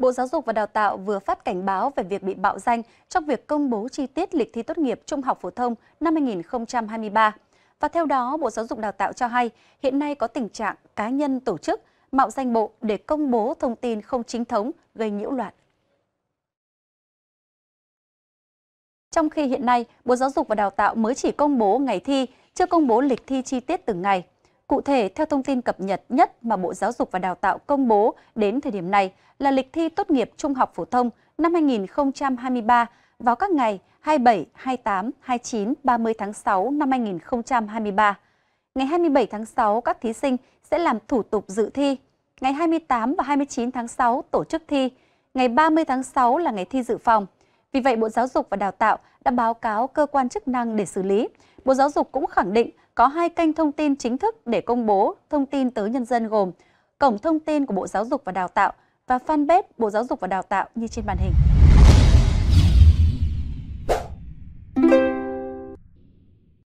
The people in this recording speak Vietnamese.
Bộ Giáo dục và Đào tạo vừa phát cảnh báo về việc bị bạo danh trong việc công bố chi tiết lịch thi tốt nghiệp trung học phổ thông năm 2023. Và theo đó, Bộ Giáo dục Đào tạo cho hay hiện nay có tình trạng cá nhân tổ chức mạo danh bộ để công bố thông tin không chính thống gây nhiễu loạn. Trong khi hiện nay, Bộ Giáo dục và Đào tạo mới chỉ công bố ngày thi, chưa công bố lịch thi chi tiết từng ngày. Cụ thể, theo thông tin cập nhật nhất mà Bộ Giáo dục và Đào tạo công bố đến thời điểm này là lịch thi tốt nghiệp trung học phổ thông năm 2023 vào các ngày 27, 28, 29, 30 tháng 6 năm 2023. Ngày 27 tháng 6, các thí sinh sẽ làm thủ tục dự thi. Ngày 28 và 29 tháng 6 tổ chức thi. Ngày 30 tháng 6 là ngày thi dự phòng. Vì vậy, Bộ Giáo dục và Đào tạo đã báo cáo cơ quan chức năng để xử lý. Bộ Giáo dục cũng khẳng định có hai kênh thông tin chính thức để công bố thông tin tới nhân dân gồm Cổng thông tin của Bộ Giáo dục và Đào tạo và fanpage Bộ Giáo dục và Đào tạo như trên màn hình.